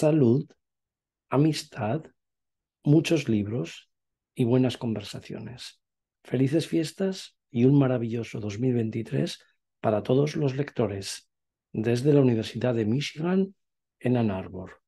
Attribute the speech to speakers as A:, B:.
A: salud, amistad, muchos libros y buenas conversaciones. Felices fiestas y un maravilloso 2023 para todos los lectores desde la Universidad de Michigan en Ann Arbor.